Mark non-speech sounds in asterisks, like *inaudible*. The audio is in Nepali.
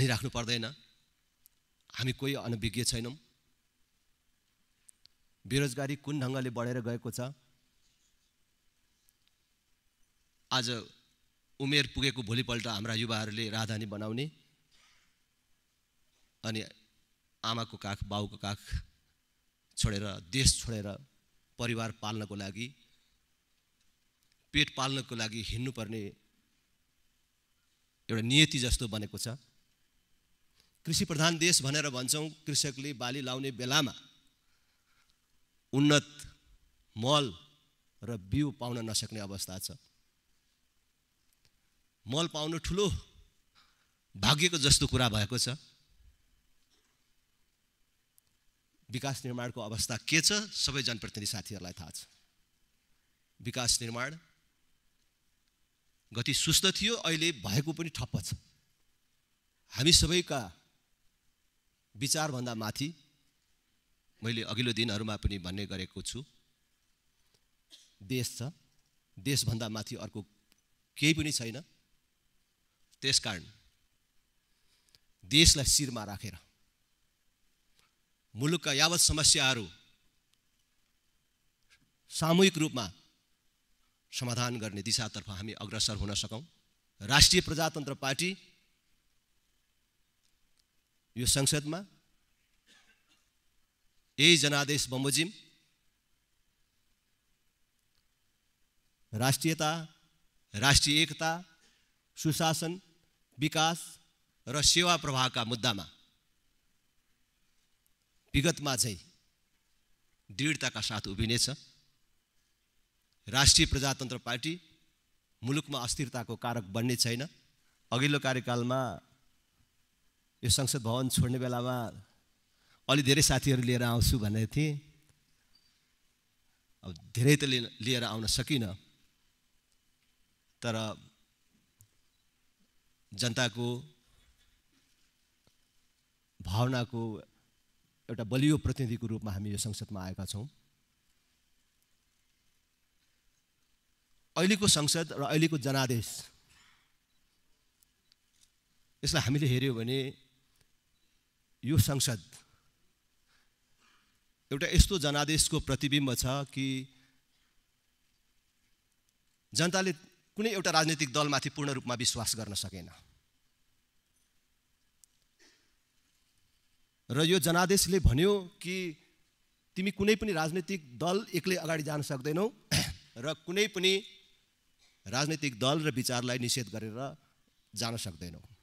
भनिराख्नु पर्दैन हामी कोही अनभिज्ञ छैनौँ बेरोजगारी कुन ढङ्गले बढेर गएको छ आज उमेर पुगेको भोलिपल्ट हाम्रा युवाहरूले राजधानी बनाउने अनि आमाको काख बाउको काख छोडेर देश छोडेर परिवार पाल्नको लागि पेट पाल्नको लागि हिँड्नुपर्ने एउटा नियति जस्तो बनेको छ कृषि प्रधान देश भनेर भन्छौँ कृषकले बाली लाउने बेलामा उन्नत मल र बिउ पाउन नसक्ने अवस्था छ मल पाउनु ठुलो भाग्यको जस्तो कुरा भएको छ विकास निर्माणको अवस्था के छ सबै जनप्रतिनिधि साथीहरूलाई थाहा छ विकास निर्माण गति सुस्त थियो अहिले भएको पनि ठप्प छ हामी सबैका विचारभन्दा माथि मैले अघिल्लो दिनहरूमा पनि भन्ने गरेको छु देश छ देशभन्दा माथि अर्को केही पनि छैन त्यस कारण देशलाई शिरमा राखेर रा। मुलुकका यावत समस्याहरू सामूहिक रूपमा समाधान गर्ने दिशातर्फ हामी अग्रसर हुन सकौँ राष्ट्रिय प्रजातन्त्र पार्टी यो संसदमा यही जनादेश बमोजिम राष्ट्रियता राष्ट्रिय एकता सुशासन विकास र सेवा प्रवाहका मुद्दामा विगतमा चाहिँ दृढताका साथ उभिनेछ राष्ट्रिय प्रजातन्त्र पार्टी मुलुकमा अस्थिरताको कारक बन्ने छैन अघिल्लो कार्यकालमा यो संसद भवन छोड्ने बेलामा अलि धेरै साथीहरू लिएर आउँछु भनेको थिएँ अब धेरै त लिएर आउन सकिनँ तर जनताको भावनाको एउटा बलियो प्रतिनिधिको रूपमा हामी यो संसदमा आएका छौँ अहिलेको संसद र अहिलेको जनादेश यसलाई हामीले हेऱ्यौँ भने यो संसद एउटा यस्तो जनादेशको प्रतिबिम्ब छ कि जनताले कुनै एउटा राजनीतिक दलमाथि पूर्ण रूपमा विश्वास गर्न सकेन र यो जनादेशले भन्यो कि तिमी कुनै पनि राजनीतिक दल एक्लै अगाडि जान सक्दैनौ *clears throat* र कुनै पनि राजनीतिक दल र विचारलाई निषेध गरेर जान सक्दैनौ